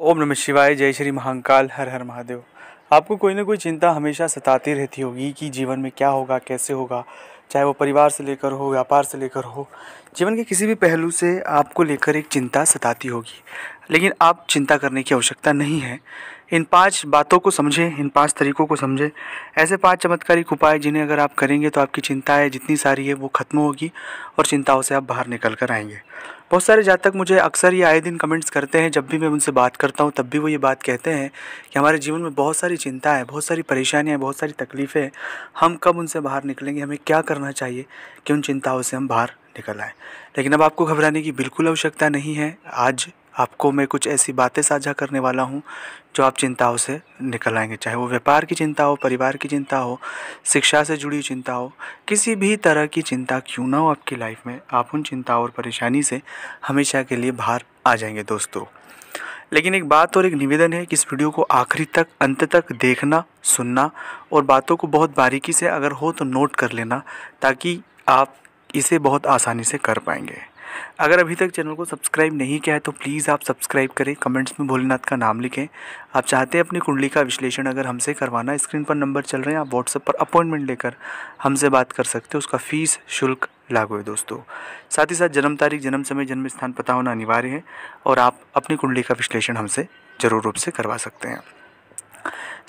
ओम नमः शिवाय जय श्री महाकाल हर हर महादेव आपको कोई ना कोई चिंता हमेशा सताती रहती होगी कि जीवन में क्या होगा कैसे होगा चाहे वो परिवार से लेकर हो व्यापार से लेकर हो जीवन के किसी भी पहलू से आपको लेकर एक चिंता सताती होगी लेकिन आप चिंता करने की आवश्यकता नहीं है इन पांच बातों को समझें इन पांच तरीकों को समझें ऐसे पांच चमत्कारिक उपाय जिन्हें अगर आप करेंगे तो आपकी चिंताएं जितनी सारी है वो ख़त्म होगी और चिंताओं से आप बाहर निकल कर आएंगे बहुत सारे जातक मुझे अक्सर ये आए दिन कमेंट्स करते हैं जब भी मैं उनसे बात करता हूँ तब भी वो ये बात कहते हैं कि हमारे जीवन में बहुत सारी चिंता है बहुत सारी परेशानियाँ बहुत सारी तकलीफ़ें हम कब उनसे बाहर निकलेंगे हमें क्या करना चाहिए कि उन चिंताओं से हम बाहर निकल आएँ लेकिन अब आपको घबराने की बिल्कुल आवश्यकता नहीं है आज आपको मैं कुछ ऐसी बातें साझा करने वाला हूँ जो आप चिंताओं से निकल आएंगे चाहे वो व्यापार की चिंता हो परिवार की चिंता हो शिक्षा से जुड़ी चिंता हो किसी भी तरह की चिंता क्यों ना हो आपकी लाइफ में आप उन चिंताओं और परेशानी से हमेशा के लिए बाहर आ जाएंगे दोस्तों लेकिन एक बात और एक निवेदन है कि इस वीडियो को आखिरी तक अंत तक देखना सुनना और बातों को बहुत बारीकी से अगर हो तो नोट कर लेना ताकि आप इसे बहुत आसानी से कर पाएंगे अगर अभी तक चैनल को सब्सक्राइब नहीं किया है तो प्लीज़ आप सब्सक्राइब करें कमेंट्स में भोलेनाथ का नाम लिखें आप चाहते हैं अपनी कुंडली का विश्लेषण अगर हमसे करवाना स्क्रीन पर नंबर चल रहे हैं आप व्हाट्सएप पर अपॉइंटमेंट लेकर हमसे बात कर सकते हो उसका फ़ीस शुल्क लागू है दोस्तों साथ ही साथ जन्म तारीख जन्म समय जन्म स्थान पता होना अनिवार्य है और आप अपनी कुंडली का विश्लेषण हमसे ज़रूर रूप से करवा सकते हैं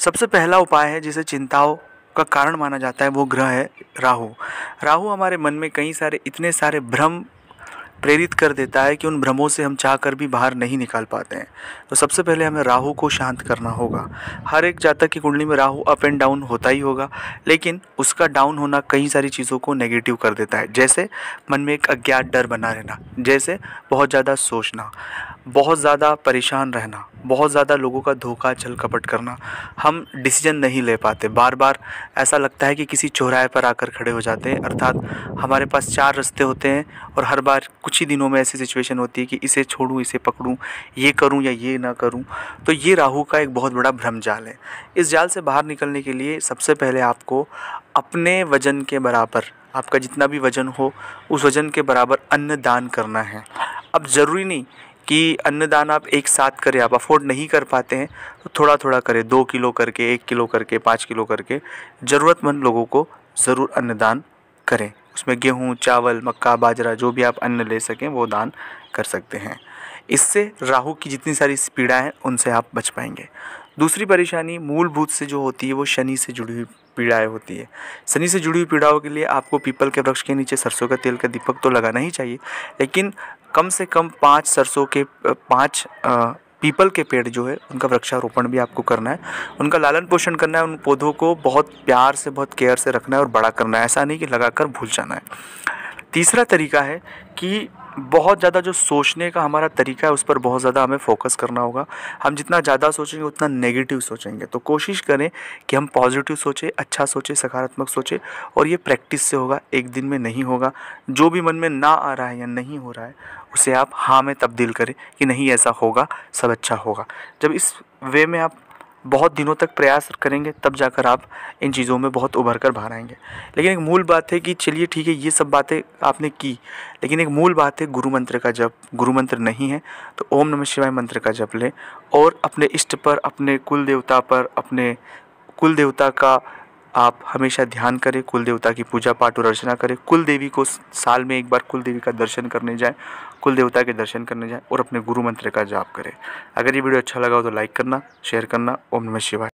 सबसे पहला उपाय है जिसे चिंताओं का कारण माना जाता है वो ग्रह है राहु राहु हमारे मन में कई सारे इतने सारे भ्रम प्रेरित कर देता है कि उन भ्रमों से हम चाह कर भी बाहर नहीं निकाल पाते हैं तो सबसे पहले हमें राहु को शांत करना होगा हर एक जातक की कुंडली में राहु अप एंड डाउन होता ही होगा लेकिन उसका डाउन होना कई सारी चीज़ों को नेगेटिव कर देता है जैसे मन में एक अज्ञात डर बना रहना जैसे बहुत ज़्यादा सोचना बहुत ज़्यादा परेशान रहना बहुत ज़्यादा लोगों का धोखा छल कपट करना हम डिसीजन नहीं ले पाते बार बार ऐसा लगता है कि किसी चौराहे पर आकर खड़े हो जाते हैं अर्थात हमारे पास चार रास्ते होते हैं और हर बार कुछ ही दिनों में ऐसी सिचुएशन होती है कि इसे छोड़ूँ इसे पकड़ूँ ये करूँ या ये ना करूँ तो ये राहू का एक बहुत बड़ा भ्रम जाल है इस जाल से बाहर निकलने के लिए सबसे पहले आपको अपने वजन के बराबर आपका जितना भी वज़न हो उस वज़न के बराबर अन्न दान करना है अब ज़रूरी नहीं कि अन्नदान आप एक साथ करें आप अफोर्ड नहीं कर पाते हैं तो थोड़ा थोड़ा करें दो किलो करके एक किलो करके पाँच किलो करके ज़रूरतमंद लोगों को ज़रूर अन्नदान करें उसमें गेहूँ चावल मक्का बाजरा जो भी आप अन्न ले सकें वो दान कर सकते हैं इससे राहु की जितनी सारी पीड़ाएँ हैं उनसे आप बच पाएंगे दूसरी परेशानी मूलभूत से जो होती है वो शनि से जुड़ी हुई पीड़ाएँ होती है शनि से जुड़ी हुई पीड़ाओं के लिए आपको पीपल के वृक्ष के नीचे सरसों का तेल का दीपक तो लगाना ही चाहिए लेकिन कम से कम पाँच सरसों के पाँच पीपल के पेड़ जो है उनका वृक्षारोपण भी आपको करना है उनका लालन पोषण करना है उन पौधों को बहुत प्यार से बहुत केयर से रखना है और बड़ा करना है ऐसा नहीं कि लगाकर भूल जाना है तीसरा तरीका है कि बहुत ज़्यादा जो सोचने का हमारा तरीका है उस पर बहुत ज़्यादा हमें फोकस करना होगा हम जितना ज़्यादा सोचेंगे उतना नेगेटिव सोचेंगे तो कोशिश करें कि हम पॉजिटिव सोचें अच्छा सोचें सकारात्मक सोचें और ये प्रैक्टिस से होगा एक दिन में नहीं होगा जो भी मन में ना आ रहा है या नहीं हो रहा है उसे आप हाँ में तब्दील करें कि नहीं ऐसा होगा सब अच्छा होगा जब इस वे में आप बहुत दिनों तक प्रयास करेंगे तब जाकर आप इन चीज़ों में बहुत उभर कर बाहर आएंगे लेकिन एक मूल बात है कि चलिए ठीक है ये सब बातें आपने की लेकिन एक मूल बात है गुरु मंत्र का जप गुरु मंत्र नहीं है तो ओम नमः शिवाय मंत्र का जप लें और अपने इष्ट पर अपने कुल देवता पर अपने कुल देवता का आप हमेशा ध्यान करें कुल देवता की पूजा पाठ और अर्चना करें कुल देवी को साल में एक बार कुल देवी का दर्शन करने जाएं कुल देवता के दर्शन करने जाएं और अपने गुरु मंत्र का जाप करें अगर ये वीडियो अच्छा लगा हो तो लाइक करना शेयर करना ओम नमः शिवाय